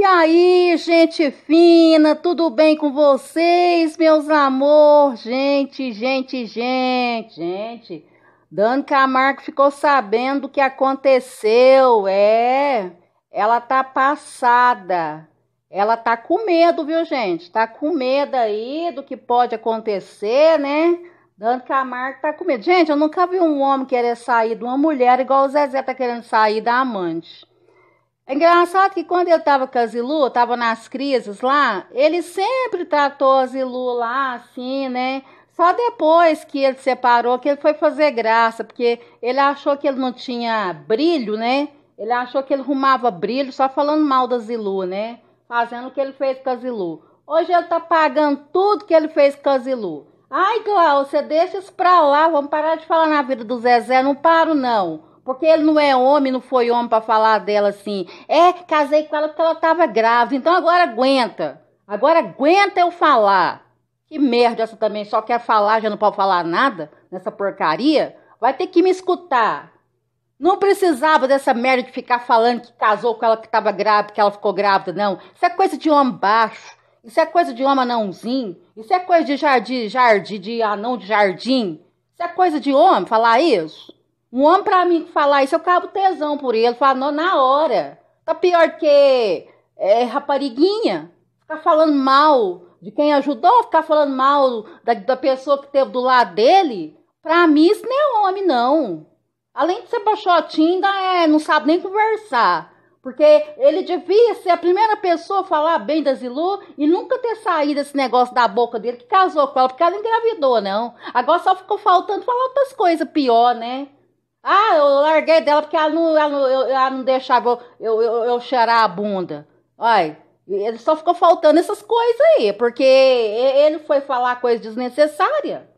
E aí, gente fina, tudo bem com vocês, meus amor? Gente, gente, gente, gente. Dani Camargo ficou sabendo o que aconteceu, é. Ela tá passada. Ela tá com medo, viu, gente? Tá com medo aí do que pode acontecer, né? Dani Camargo tá com medo. Gente, eu nunca vi um homem querer sair de uma mulher igual o Zezé tá querendo sair da amante. É engraçado que quando eu estava com a Zilu, estava nas crises lá, ele sempre tratou a Zilu lá, assim, né? Só depois que ele separou, que ele foi fazer graça, porque ele achou que ele não tinha brilho, né? Ele achou que ele rumava brilho só falando mal da Zilu, né? Fazendo o que ele fez com a Zilu. Hoje ele tá pagando tudo que ele fez com a Zilu. Ai, Glaucia, deixa isso pra lá, vamos parar de falar na vida do Zezé, não paro não. Porque ele não é homem, não foi homem para falar dela assim. É, casei com ela porque ela estava grávida. Então agora aguenta. Agora aguenta eu falar. Que merda essa também, só quer falar, já não pode falar nada nessa porcaria. Vai ter que me escutar. Não precisava dessa merda de ficar falando que casou com ela que estava grávida, que ela ficou grávida, não. Isso é coisa de homem baixo. Isso é coisa de homem anãozinho. Isso é coisa de jardim, jardim, de anão de jardim. Isso é coisa de homem falar isso. Um homem pra mim falar isso, eu cabo tesão por ele. Falar, não, na hora. Tá pior que é, rapariguinha. Ficar falando mal de quem ajudou, ficar falando mal da, da pessoa que teve do lado dele. Pra mim, isso não é homem, não. Além de ser baixotinho, ainda é, não sabe nem conversar. Porque ele devia ser a primeira pessoa a falar bem da Zilu e nunca ter saído esse negócio da boca dele que casou com ela, porque ela engravidou, não. Agora só ficou faltando falar outras coisas pior, né? Ah, eu larguei dela porque ela não, ela não, ela não deixava eu, eu, eu cheirar a bunda. Olha, ele só ficou faltando essas coisas aí, porque ele foi falar coisa desnecessária.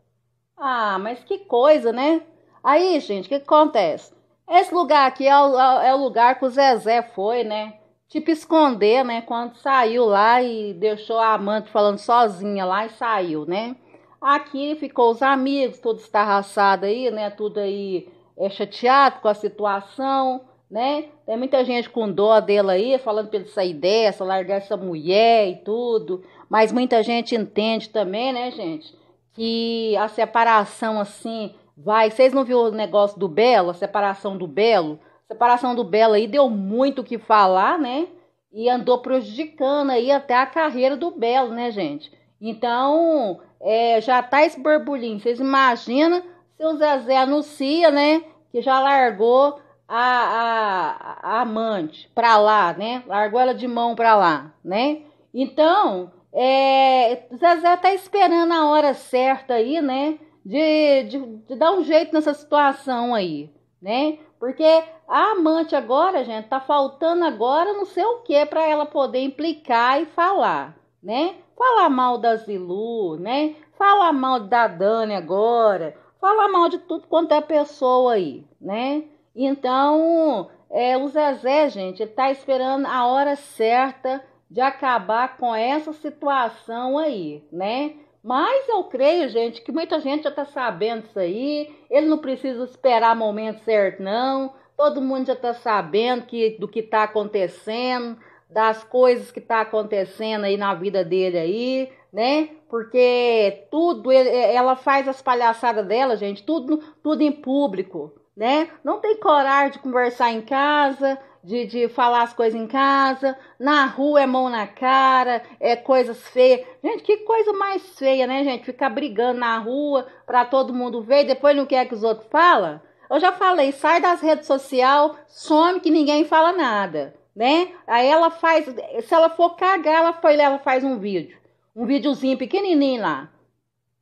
Ah, mas que coisa, né? Aí, gente, o que acontece? Esse lugar aqui é, é o, é o lugar que o Zezé foi, né? Tipo esconder, né? Quando saiu lá e deixou a amante falando sozinha lá e saiu, né? Aqui ficou os amigos, tudo estarraçado aí, né? Tudo aí é chateado com a situação, né? Tem muita gente com dó dela aí, falando pra ele sair dessa, largar essa mulher e tudo. Mas muita gente entende também, né, gente? Que a separação assim vai. Vocês não viram o negócio do Belo, a separação do Belo? A separação do Belo aí deu muito o que falar, né? E andou prejudicando aí até a carreira do Belo, né, gente? Então, é, já tá esse burburinho. Vocês imaginam seu Zezé anuncia, né? Que já largou a, a, a amante para lá, né? Largou ela de mão para lá, né? Então, é, Zezé tá esperando a hora certa aí, né? De, de, de dar um jeito nessa situação aí, né? Porque a amante agora, gente, tá faltando agora não sei o que para ela poder implicar e falar, né? Falar mal da Zilu, né? Falar mal da Dani agora, falar mal de tudo quanto é pessoa aí, né? Então, é, o Zezé, gente, ele tá esperando a hora certa de acabar com essa situação aí, né? Mas eu creio, gente, que muita gente já tá sabendo isso aí. Ele não precisa esperar o momento certo, não. Todo mundo já tá sabendo que, do que tá acontecendo das coisas que tá acontecendo aí na vida dele aí, né? Porque tudo é, ela faz as palhaçadas dela, gente, tudo tudo em público, né? Não tem coragem de conversar em casa, de, de falar as coisas em casa, na rua é mão na cara, é coisas feias. Gente, que coisa mais feia, né, gente? Ficar brigando na rua para todo mundo ver e depois não quer que os outros falem? Eu já falei, sai das redes sociais, some que ninguém fala nada né? Aí ela faz, se ela for cagar, ela, foi, ela faz um vídeo, um videozinho pequenininho lá,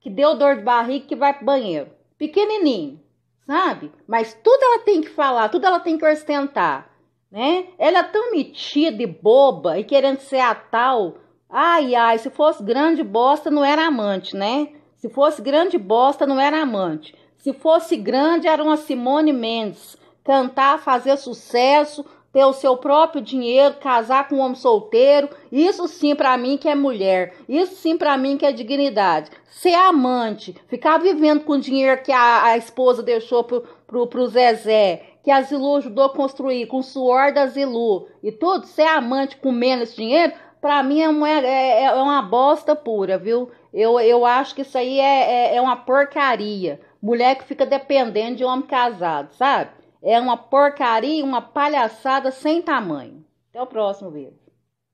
que deu dor de barriga que vai pro banheiro, pequenininho, sabe? Mas tudo ela tem que falar, tudo ela tem que ostentar, né? Ela é tão metida e boba e querendo ser a tal, ai ai, se fosse grande bosta não era amante, né? Se fosse grande bosta não era amante. Se fosse grande era uma Simone Mendes, cantar, fazer sucesso, ter o seu próprio dinheiro, casar com um homem solteiro, isso sim para mim que é mulher, isso sim para mim que é dignidade. Ser amante, ficar vivendo com o dinheiro que a, a esposa deixou pro, pro, pro Zezé, que a Zilu ajudou a construir, com o suor da Zilu e tudo, ser amante comendo esse dinheiro, para mim é uma, é, é, é, uma bosta pura, viu? Eu, eu acho que isso aí é, é, é uma porcaria. Mulher que fica dependendo de homem casado, sabe? É uma porcaria, uma palhaçada sem tamanho. Até o próximo vídeo.